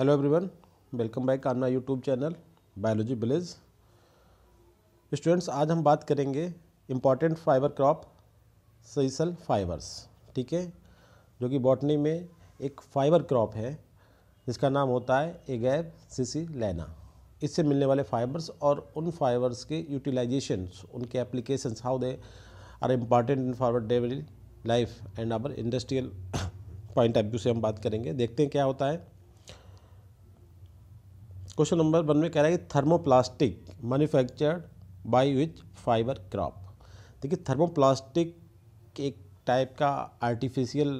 hello everyone welcome back on my YouTube channel biology village students आज हम बात करेंगे important fibre crop sisal fibres ठीक है जो कि बॉटनी में एक फाइबर क्रॉप है जिसका नाम होता है एगैब सीसी लेना इससे मिलने वाले फाइबर्स और उन फाइबर्स के यूटिलाइजेशन उनके application how they are important in for daily life and our industrial point of view से हम बात करेंगे देखते हैं क्या होता है क्वेश्चन नंबर वन में कह रहा है कि thermoplastic manufactured by which fibre crop देखिए थर्मोप्लास्टिक एक टाइप का artificial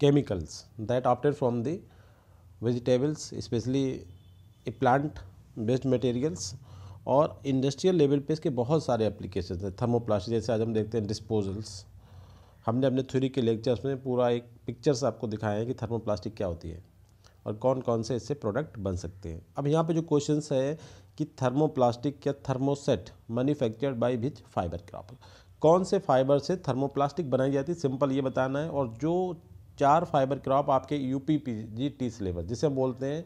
chemicals that opted from the vegetables specially a plant based materials और इंडस्ट्रियल लेवल पे इसके बहुत सारे एप्लीकेशन हैं थर्मोप्लास्टिक जैसे आज हम देखते हैं डिस्पोजल्स हमने अपने थ्योरी के लेक्चर्स में पूरा एक पिक्चर्स आपको दिखाया है कि थर्मोप्लास्टिक क्या होती है और कौन कौन से इससे प्रोडक्ट बन सकते हैं अब यहाँ पे जो क्वेश्चन है कि थर्मोप्लास्टिक या thermoset manufactured by which fibre crop कौन से फाइबर से थर्मोप्लास्टिक बनाई जाती है सिंपल ये बताना है और जो चार फाइबर क्रॉप आपके U P P G T syllabus जिसे हम बोलते हैं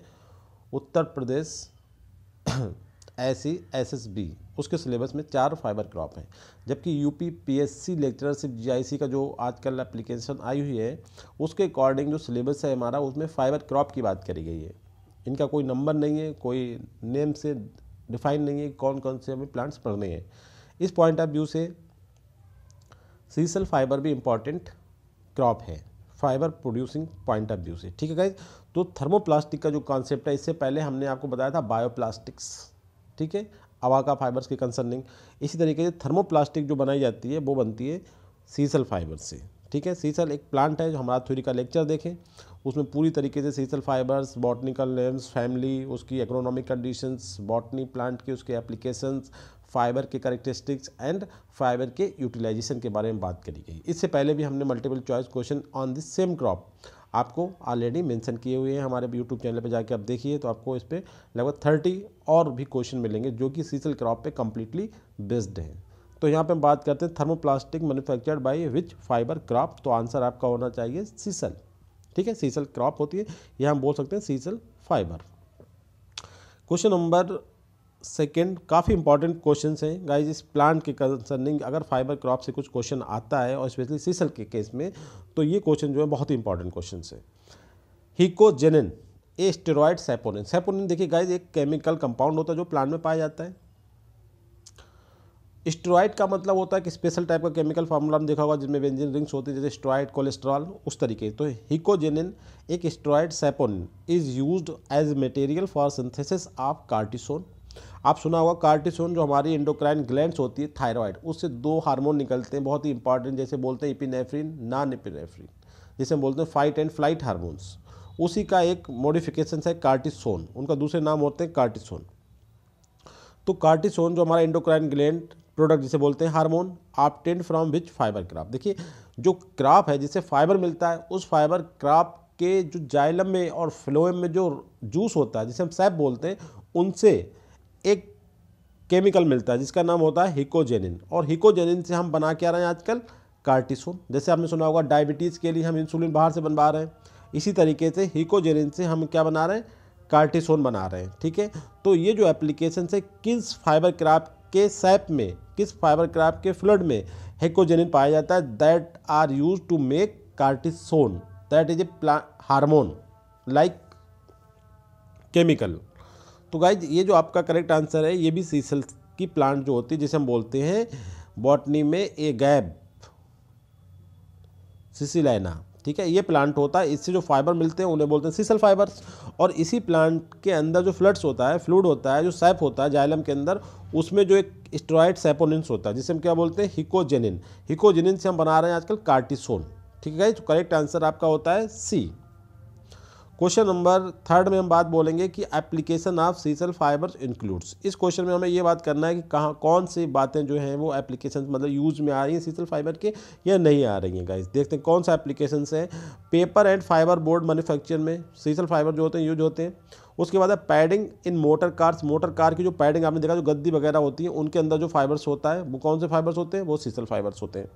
उत्तर प्रदेश ऐसी एसएसबी उसके सिलेबस में चार फाइबर क्रॉप हैं जबकि यूपी पीएससी लेक्चरशिप जीआईसी का जो आजकल एप्लीकेशन आई हुई है उसके अकॉर्डिंग जो सिलेबस है हमारा उसमें फाइबर क्रॉप की बात करी गई है इनका कोई नंबर नहीं है कोई नेम से डिफाइन नहीं है कौन कौन से हमें प्लांट्स पढ़ने हैं इस पॉइंट ऑफ व्यू से सीसल फाइबर भी इम्पॉर्टेंट क्रॉप है fibre producing point of view से ठीक है गाइज तो थर्मोप्लास्टिक का जो कॉन्सेप्ट है इससे पहले हमने आपको बताया था बायोप्लास्टिक्स ठीक है अवाका फाइबर्स की कंसर्निंग इसी तरीके से थर्मोप्लास्टिक जो बनाई जाती है वो बनती है सीसल फाइबर से ठीक है सीसल एक प्लांट है जो हमारा थ्योरी का लेक्चर देखें उसमें पूरी तरीके से sisal fibres botanical names family उसकी इकोनॉमिक कंडीशंस बॉटनी प्लांट के उसके एप्लीकेशंस फाइबर के करेक्टरिस्टिक्स एंड फाइबर के यूटिलाइजेशन के बारे में बात करी गई इससे पहले भी हमने multiple choice question on this same crop आपको ऑलरेडी मेंशन किए हुए हैं हमारे यूट्यूब चैनल पे जाके आप देखिए तो आपको इस पर लगभग थर्टी और भी क्वेश्चन मिलेंगे जो कि सीसल क्रॉप पे कम्प्लीटली बेस्ड हैं तो यहाँ पे हम बात करते हैं thermoplastic manufactured by which fibre crop तो आंसर आपका होना चाहिए सीसल ठीक है सीसल क्रॉप होती है यह हम बोल सकते हैं sisal fibre question number second काफ़ी इंपॉर्टेंट क्वेश्चन हैं गाइज इस प्लांट के कंसर्निंग अगर फाइबर क्रॉप से कुछ क्वेश्चन आता है और स्पेशली सीसल के केस में तो ये क्वेश्चन जो है बहुत ही इंपॉर्टेंट क्वेश्चन है hecogenin a steroid saponin saponin देखिए गाइज एक केमिकल कंपाउंड होता है जो प्लांट में पाया जाता है स्ट्रॉइड का मतलब होता है कि स्पेशल टाइप का केमिकल फार्मूला में देखा होगा जिसमें व्यंजन रिंग्स होती है जैसे स्ट्रॉइड कोलेस्ट्रॉल उस तरीके तो हिकोजेनिन एक steroid saponin is use as material for synthesis of cortisone आप सुना होगा कार्टिसोन जो हमारी इंडोक्राइन ग्लैंड होती है थायराइड उससे दो हार्मोन निकलते हैं बहुत ही इंपॉर्टेंट जैसे बोलते हैं इपिनेफ्रीन नॉन इपिनेफ्रीन जिसे हम बोलते हैं फाइट एंड फ्लाइट हार्मोन्स उसी का एक मॉडिफिकेशन है कार्टिसोन उनका दूसरे नाम होते हैं कार्टिसोन तो कार्टिसोन जो हमारा इंडोक्राइन ग्लैंड प्रोडक्ट जिसे बोलते हैं hormone tend from which fibre crop देखिए जो क्राप है जिससे फाइबर मिलता है उस फाइबर क्राप के जो जाइलम में और फ्लोएम में जो जूस होता है जिसे हम सैप बोलते हैं उनसे एक केमिकल मिलता है जिसका नाम होता है हिकोजेनिन और हिकोजेनिन से हम बना क्या रहे हैं आजकल कार्टिसोन जैसे आपने सुना होगा डायबिटीज़ के लिए हम इंसुलिन बाहर से बनवा रहे हैं इसी तरीके से हिकोजेनिन से हम क्या बना रहे हैं कार्टिसोन बना रहे हैं ठीक है तो ये जो एप्लीकेशन से किस फाइबर क्राप के सैप में किस फाइबर क्राप के फ्लड में हेकोजेनिन पाया जाता है that are use to make cortisone that is a plant hormone like chemical तो गाइज ये जो आपका करेक्ट आंसर है ये भी सीसल की प्लांट जो होती है जिसे हम बोलते हैं बॉटनी में ए गैब सिसिलाइना ठीक है ये प्लांट होता है इससे जो फाइबर मिलते हैं उन्हें बोलते हैं सीसल फाइबर्स और इसी प्लांट के अंदर जो फ्लड्स होता है फ्लूड होता है जो सैप होता है जाइलम के अंदर उसमें जो एक स्ट्रॉयड सैपोनिन्स होता है जिसे हम क्या बोलते हैं हिकोजेनिन हिकोजेनिन से हम बना रहे हैं आजकल कार्टिसोन ठीक है तो करेक्ट आंसर आपका होता है सी क्वेश्चन नंबर थर्ड में हम बात बोलेंगे कि application of sisal fibre includes इस क्वेश्चन में हमें ये बात करना है कि कहाँ कौन सी बातें जो हैं वो एप्लीकेशन मतलब यूज में आ रही हैं सीसल फाइबर के या नहीं आ रही हैं गाइस देखते हैं कौन सा एप्लीकेशन है paper and fibre board manufacture में सीसल फाइबर जो होते हैं यूज होते हैं उसके बाद है padding in motor cars motor car की जो पैडिंग आपने देखा जो गद्दी वगैरह होती है उनके अंदर जो फाइबर्स होता है वो कौन से फाइबर्स होते हैं वो सीसल फाइबर्स होते हैं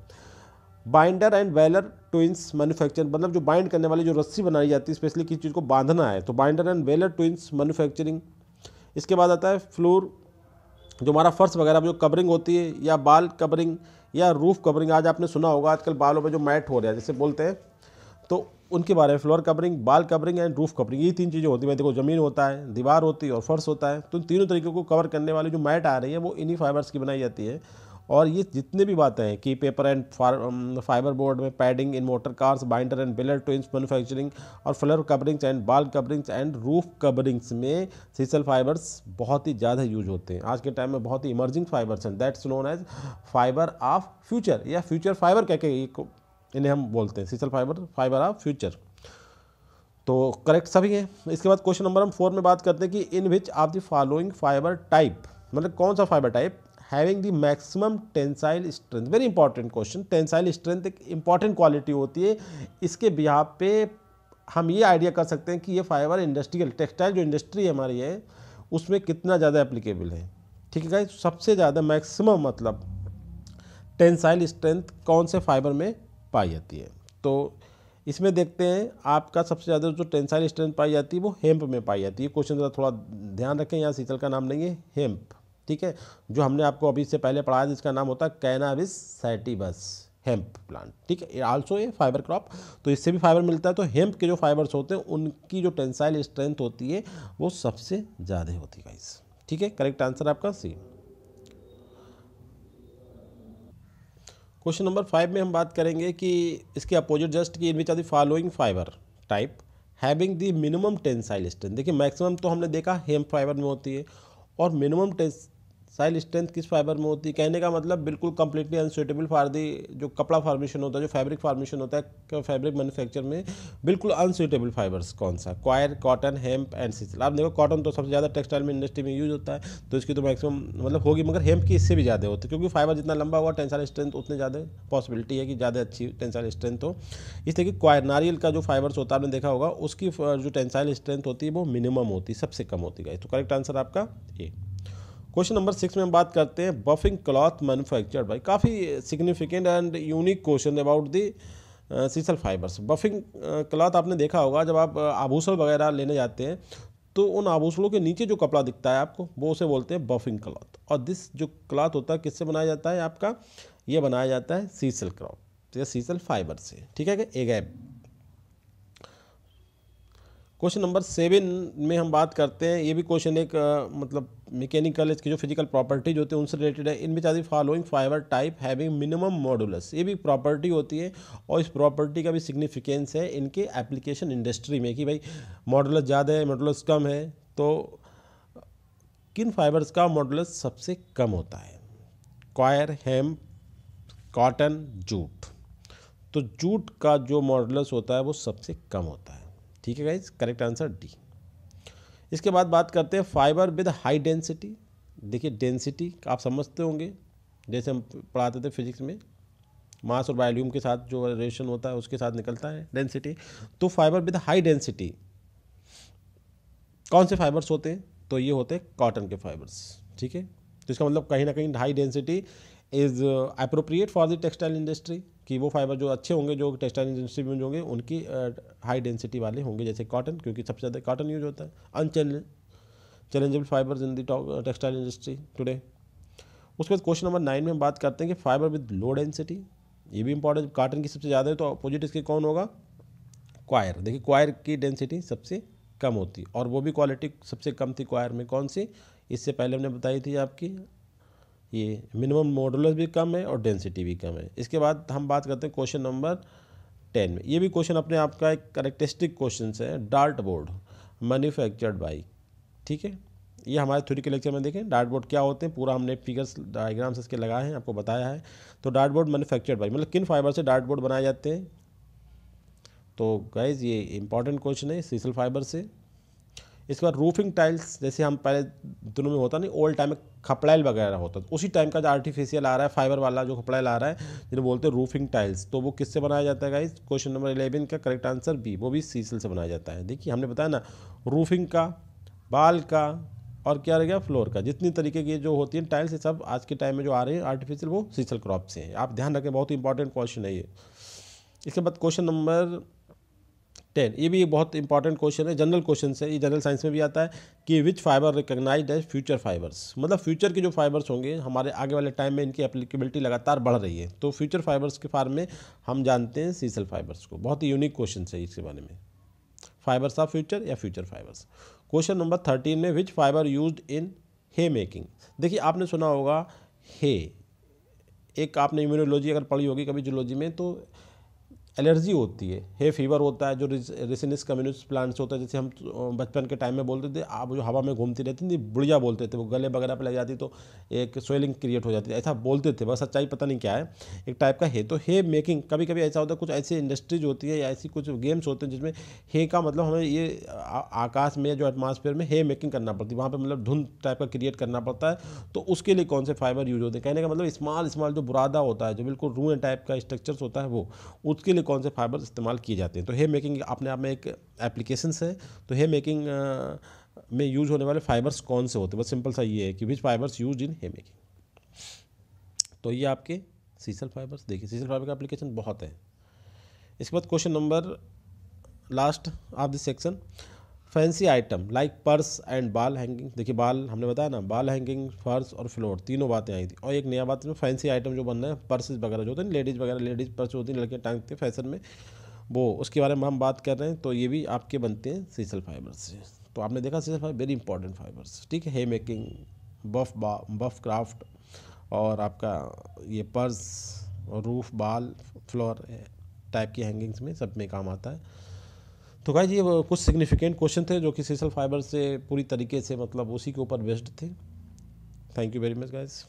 binder and baler twines manufacturing मतलब जो बाइंड करने वाली जो रस्सी बनाई जाती है स्पेशली किसी चीज़ को बांधना है तो binder and baler twines manufacturing इसके बाद आता है फ्लोर जो हमारा फर्श वगैरह जो कवरिंग होती है या बाल कवरिंग या रूफ कवरिंग आज आपने सुना होगा आजकल बालों में जो मैट हो रहा है जैसे बोलते हैं तो उनके बारे में floor covering wall covering and roof covering ये तीन चीज़ें होती है देखो ज़मीन होता है दीवार होती है और फर्श होता है तो इन तीनों तरीक़ों को कवर करने वाली जो मैट आ रही है वो इन्हीं फाइबर्स की बनाई जाती है और ये जितने भी बातें हैं कि पेपर एंड फाइबर बोर्ड में padding in motor cars binder and baler twines manufacturing और floor coverings and wall coverings and roof coverings में सीसल फाइबर्स बहुत ही ज़्यादा यूज होते हैं आज के टाइम में बहुत ही इमर्जिंग फाइबर्स हैं that's known as fibre of future या फ्यूचर फाइबर कह के इन्हें हम बोलते हैं sisal fibre fibre of future तो करेक्ट सभी हैं इसके बाद क्वेश्चन नंबर हम फोर में बात करते हैं कि in which of the following fibre type मतलब कौन सा fibre type having the maximum tensile strength very important question tensile strength एक इंपॉर्टेंट क्वालिटी होती है इसके बिहार पे हम ये आइडिया कर सकते हैं कि ये फाइबर इंडस्ट्रियल टेक्सटाइल जो इंडस्ट्री हमारी है उसमें कितना ज़्यादा एप्लीकेबल है ठीक है गाइस सबसे ज़्यादा मैक्सिमम मतलब टेंसाइल स्ट्रेंथ कौन से फाइबर में पाई जाती है तो इसमें देखते हैं आपका सबसे ज़्यादा जो टेंसाइल स्ट्रेंथ पाई जाती है वो हेम्प में पाई जाती है क्वेश्चन ज़रा थोड़ा ध्यान रखें यहाँ सीतल का नाम नहीं है हेम्प ठीक है जो हमने आपको अभी से पहले पढ़ाया जिसका नाम होता है कैनाविस सैटिबस हेम्प प्लांट ठीक है आल्सो ए फाइबर क्रॉप तो इससे भी फाइबर मिलता है तो हेम्प के जो फाइबर्स होते हैं उनकी जो टेंसाइल स्ट्रेंथ होती है वो सबसे ज़्यादा होती है गाइस ठीक है करेक्ट आंसर आपका सी क्वेश्चन नंबर फाइव में हम बात करेंगे कि इसके अपोजिट जस्ट की in which are the following fibre type having the minimum tensile strength देखिए मैक्सिमम तो हमने देखा हेम्प फाइबर में होती है और मिनिमम साइल स्ट्रेंथ किस फाइबर में होती है कहने का मतलब बिल्कुल कम्प्लीटली अनसुटेबल फॉर दी जो कपड़ा फार्मेशन होता है जो फैब्रिक फार्मेशन होता है फैब्रिक मैन्युफैक्चर में बिल्कुल अनसुटेबल फाइबर्स कौन सा coir cotton hemp and sisal आप देखो कॉटन तो सबसे ज़्यादा टेक्सटाइल में इंडस्ट्री में यूज होता है तो इसकी तो मैक्सिमम मतलब होगी मगर हेम्प की इससे भी ज़्यादा होती है क्योंकि फाइबर जितना लंबा हुआ टेंसाइल स्ट्रेंथ उतनी ज़्यादा पॉसिबिलिटी है कि ज़्यादा अच्छी टेंसाइल स्ट्रेंथ हो इस कि क्वायर नारियल का जो फाइबर्स होता है आपने देखा होगा उसकी जो टेंसाइल स्ट्रेंथ होती है वो मिनिमम होती है सबसे कम होती है तो करेक्ट आंसर आपका ए क्वेश्चन नंबर सिक्स में हम बात करते हैं बफिंग क्लॉथ मैनुफैक्चर्ड बाई काफ़ी significant and unique question about the sisal fibres buffing cloth आपने देखा होगा जब आप uh, आभूषण वगैरह लेने जाते हैं तो उन आभूषणों के नीचे जो कपड़ा दिखता है आपको वो उसे बोलते हैं बफिंग क्लॉथ और दिस जो क्लॉथ होता है किससे बनाया जाता है आपका ये बनाया जाता है सीसल क्लॉथ या सीसल फाइबर से ठीक है एगैब क्वेश्चन नंबर सेवन में हम बात करते हैं ये भी क्वेश्चन एक uh, मतलब मैकेनिकल इसकी जो फिजिकल प्रॉपर्टीज होती है उनसे रिलेटेड है इनमें चाहती following fibre type having minimum modulus ये भी प्रॉपर्टी होती है और इस प्रॉपर्टी का भी सिग्निफिकेंस है इनके एप्लीकेशन इंडस्ट्री में कि भाई मॉडुलस ज़्यादा है मॉडुलस कम है तो किन फाइबर्स का मॉडुलस सबसे कम होता है क्वायर हेम कॉटन जूट तो जूट का जो मॉडुलस होता है वो सबसे कम होता है ठीक है गाइज करेक्ट आंसर डी इसके बाद बात करते हैं फाइबर विद हाई डेंसिटी देखिए डेंसिटी आप समझते होंगे जैसे हम पढ़ाते थे फिजिक्स में मास और वॉल्यूम के साथ जो रेशन होता है उसके साथ निकलता है डेंसिटी तो फाइबर विद हाई डेंसिटी कौन से फाइबर्स होते हैं तो ये होते हैं कॉटन के फाइबर्स ठीक है तो इसका मतलब कहीं ना कहीं high density is appropriate for the textile industry कि वो फाइबर जो अच्छे होंगे जो टेक्सटाइल इंडस्ट्री में होंगे उनकी हाई uh, डेंसिटी वाले होंगे जैसे कॉटन क्योंकि सबसे ज़्यादा कॉटन यूज होता है unchallenge challengeable fibres in the textile industry today उसके बाद क्वेश्चन नंबर नाइन में हम बात करते हैं कि फाइबर विद लो डेंसिटी ये भी इंपॉर्टेंट काटन की सबसे ज़्यादा है तो अपोजिट इसके कौन होगा क्वायर देखिए क्वायर की डेंसिटी सबसे कम होती है और वो भी क्वालिटी सबसे कम थी क्वायर में कौन सी इससे पहले हमने बताई थी आपकी ये मिनिमम मॉडुलस भी कम है और डेंसिटी भी कम है इसके बाद हम बात करते हैं क्वेश्चन नंबर टेन में ये भी क्वेश्चन अपने आप का एक करेक्टरिस्टिक क्वेश्चन है डार्ट बोर्ड मैन्युफैक्चर्ड बाई ठीक है ये हमारे थ्योरी के लेक्चर में देखें डार्ट बोर्ड क्या होते हैं पूरा हमने फिगर्स डायग्राम्स इसके लगाए हैं आपको बताया है तो डार्ट बोर्ड मैन्युफैक्चर्ड बाई मतलब किन फाइबर से डार्ट बोर्ड बनाए जाते हैं तो गाइज ये इंपॉर्टेंट क्वेश्चन है सीसल फाइबर से इसके बाद रूफिंग टाइल्स जैसे हम पहले दोनों में होता नहीं ओल्ड टाइम में खपड़ैल वगैरह होता था तो उसी टाइम का जो आर्टिफिशियल आ रहा है फाइबर वाला जो खपड़ैल आ रहा है जिन्हें बोलते हैं रूफिंग टाइल्स तो वो किससे बनाया जाता है गाइस क्वेश्चन नंबर इलेवन का करेक्ट आंसर बी वो भी सीसल से बनाया जाता है देखिए हमने बताया ना रूफिंग का बाल का और क्या रह गया फ्लोर का जितनी तरीके की जो होती है टाइल्स ये सब आज के टाइम में जो आ रहे हैं आर्टिफिशियल वो सीसल क्रॉप से हैं आप ध्यान रखें बहुत ही इंपॉर्टेंट क्वेश्चन है ये इसके बाद क्वेश्चन नंबर टेन ये भी बहुत इंपॉर्टेंट क्वेश्चन है जनरल क्वेश्चन है ये जनरल साइंस में भी आता है कि which fibre recognise as future fibres मतलब फ्यूचर के जो फाइबर्स होंगे हमारे आगे वाले टाइम में इनकी एप्लीकेबिलिटी लगातार बढ़ रही है तो फ्यूचर फाइबर्स के फार्म में हम जानते हैं सीसल फाइबर्स को बहुत ही यूनिक क्वेश्चन है इसके बारे में फाइबर्स ऑफ फ्यूचर या future fibres question number thirteen में which fibre use in hay making देखिए आपने सुना होगा हे एक आपने इम्यूनोलॉजी अगर पढ़ी होगी कभी जूलॉजी में तो एलर्जी होती है हे फीवर होता है जो रिसिनिस कम्युनिस्ट प्लांट्स होता है जैसे हम बचपन के टाइम में बोलते थे आप जो हवा में घूमती रहती थी बुढ़िया बोलते थे वो गले वगैरह पर लग जाती तो एक स्वेलिंग क्रिएट हो जाती है ऐसा बोलते थे बस सच्चाई पता नहीं क्या है एक टाइप का है तो हे मेकिंग कभी कभी ऐसा होता है कुछ ऐसी इंडस्ट्रीज होती है या ऐसी कुछ गेम्स होते हैं जिसमें हे का मतलब हमें ये आकाश में जो एटमोसफेयर में हे मेकिंग करना पड़ती है वहाँ पर मतलब धुंध टाइप का क्रिएट करना पड़ता है तो उसके लिए कौन से फाइबर यूज होते हैं कहने का मतलब स्मॉल स्मॉल जो बुरादा होता है जो बिल्कुल रूए टाइप का स्ट्रक्चर्स होता है वो उसके लिए कौन से फाइबर इस्तेमाल किए जाते हैं तो हे मेकिंग अपने आप में एक एप्लीकेशन है तो हे मेकिंग में यूज होने वाले फाइबर्स कौन से होते हैं बस सिंपल सा ये है कि which fibres use in hay making तो ये आपके सीसल फाइबर्स देखिए सीसल फाइबर का एप्लीकेशन बहुत है इसके बाद question number last of this section fancy item like purse and wall hanging देखिए बाल हमने बताया ना बाल हैंगिंग पर्स और फ्लोर तीनों बातें आई थी और एक नया बात फैंसी आइटम जो बन रहा है पर्सेज वगैरह जो होते हैं लेडीज़ वगैरह लेडीज़ पर्स होती हैं लड़के टांगते हैं फैशन में वो उसके बारे में हम बात कर रहे हैं तो ये भी आपके बनते हैं सीसल फाइबर से तो आपने देखा sisal fibre very important fibres ठीक है हे मेकिंग बफ बा बफ क्राफ्ट और आपका ये purse roof wall floor type की हैंगिंग्स में सब में काम आता है तो भाई ये कुछ सिग्निफिकेंट क्वेश्चन थे जो कि सीसल फाइबर से पूरी तरीके से मतलब उसी के ऊपर बेस्ड थे thank you very much guys